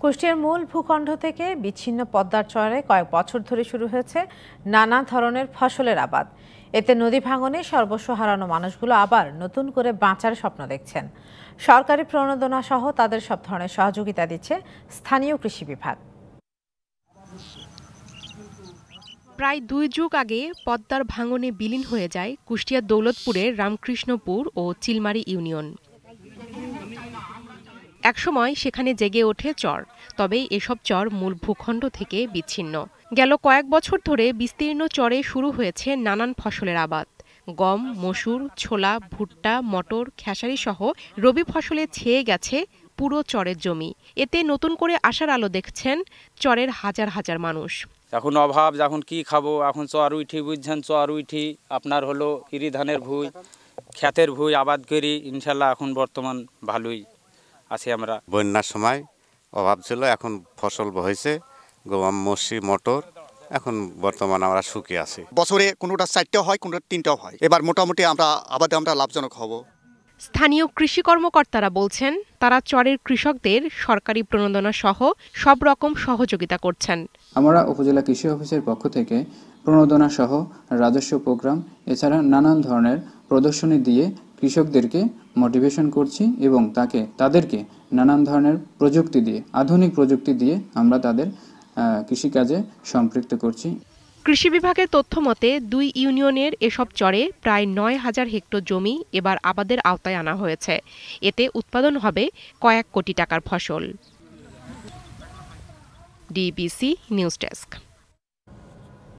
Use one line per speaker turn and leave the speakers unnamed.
কুষ্টিয়ার মূল ভূখণ্ড থেকে বিচ্ছিন্ন পদ্মার চরে কয়েক বছর ধরে শুরু হয়েছে নানা ধরনের ফসলের আবাদ এতে নদী ভাঙনে সর্বস্ব হারানো মানুষগুলো আবার নতুন করে বাঁচার স্বপ্ন দেখছেন সরকারি প্রণোদনা সহ তাদের সব ধরনের সহযোগিতা দিচ্ছে স্থানীয় কৃষি বিভাগ
প্রায় দুই যুগ আগে পদ্মার ভাঙনে বিলীন হয়ে যায় কুষ্টিয়া দৌলতপুরের রামকৃষ্ণপুর ও চিলমারি ইউনিয়ন একসময় সেখানে জেগে ওঠে চর তবে এসব চর মূল ভূখণ্ড থেকে বিচ্ছিন্ন গেল কয়েক বছর ধরে বিস্তীর্ণ চরে শুরু হয়েছে নানান ফসলের আবাদ গম মসুর ছোলা ভুট্টা মটর খেসারি সহ রবি ফসলে ছেয়ে গেছে পুরো চরের জমি এতে নতুন করে আসার আলো দেখছেন চরের হাজার হাজার মানুষ
এখন অভাব এখন কি খাবো এখন চর উঠি বুঝছেন চর উঠি আপনার হলো ইরি ধানের ভুই খ্যাতের ভুই আবাদ করি ইনশাল্লাহ এখন বর্তমান ভালোই আছি আমরা
বন্যার সময় অভাব ছিল এখন ফসল হয়েছে গোয়াম মসি মটর এখন বর্তমান আমরা সুখে আছি বছরে কোনোটা চারটেও হয় কোনোটা তিনটাও হয় এবার মোটামুটি আমরা আবাদে আমরা লাভজনক হব
স্থানীয় কৃষি কর্মকর্তারা বলছেন তারা চরের কৃষকদের সরকারি প্রণোদনা সহ সব রকম সহযোগিতা করছেন
আমরা উপজেলা কৃষি অফিসের পক্ষ থেকে প্রণোদনা সহ রাজস্ব প্রোগ্রাম এছাড়া নানান ধরনের প্রদর্শনী দিয়ে কৃষকদেরকে মোটিভেশন করছি এবং তাকে তাদেরকে নানান ধরনের প্রযুক্তি দিয়ে আধুনিক প্রযুক্তি দিয়ে আমরা তাদের কৃষিকাজে সম্পৃক্ত করছি
কৃষি বিভাগের তথ্য মতে দুই ইউনিয়নের এসব চরে প্রায় নয় হাজার হেক্টর জমি এবার আবাদের আওতায় আনা হয়েছে এতে উৎপাদন হবে কয়েক কোটি টাকার ফসল ডিবিসি নিউজ ডেস্ক